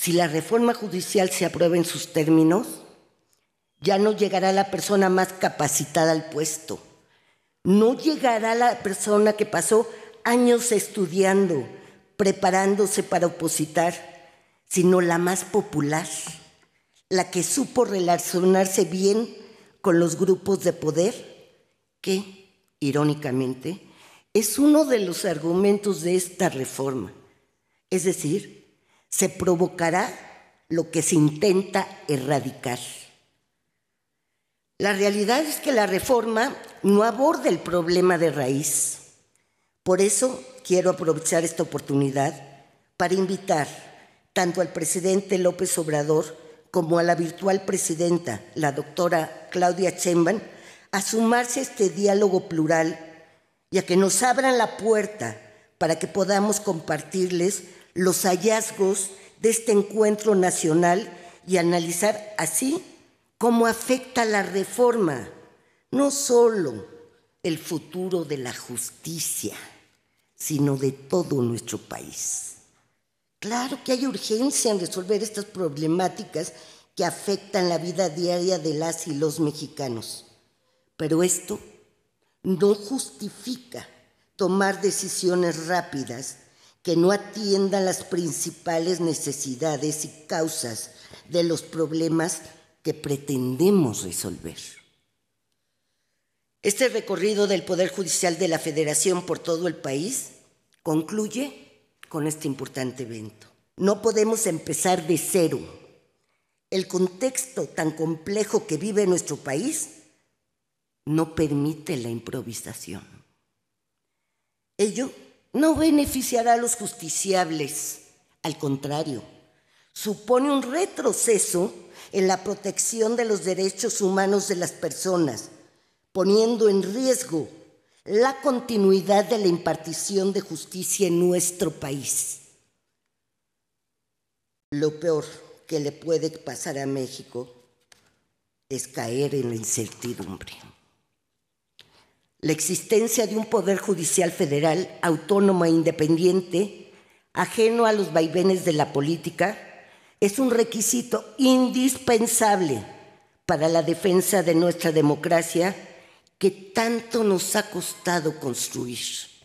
si la reforma judicial se aprueba en sus términos, ya no llegará la persona más capacitada al puesto. No llegará la persona que pasó años estudiando, preparándose para opositar, sino la más popular, la que supo relacionarse bien con los grupos de poder, que, irónicamente, es uno de los argumentos de esta reforma. Es decir, se provocará lo que se intenta erradicar. La realidad es que la reforma no aborda el problema de raíz. Por eso quiero aprovechar esta oportunidad para invitar tanto al presidente López Obrador como a la virtual presidenta, la doctora Claudia Chemban, a sumarse a este diálogo plural y a que nos abran la puerta para que podamos compartirles los hallazgos de este encuentro nacional y analizar así cómo afecta la reforma, no solo el futuro de la justicia, sino de todo nuestro país. Claro que hay urgencia en resolver estas problemáticas que afectan la vida diaria de las y los mexicanos, pero esto no justifica tomar decisiones rápidas que no atiendan las principales necesidades y causas de los problemas que pretendemos resolver. Este recorrido del Poder Judicial de la Federación por todo el país concluye con este importante evento. No podemos empezar de cero. El contexto tan complejo que vive nuestro país no permite la improvisación. Ello no beneficiará a los justiciables, al contrario, supone un retroceso en la protección de los derechos humanos de las personas, poniendo en riesgo la continuidad de la impartición de justicia en nuestro país. Lo peor que le puede pasar a México es caer en la incertidumbre la existencia de un poder judicial federal autónomo e independiente, ajeno a los vaivenes de la política, es un requisito indispensable para la defensa de nuestra democracia que tanto nos ha costado construir.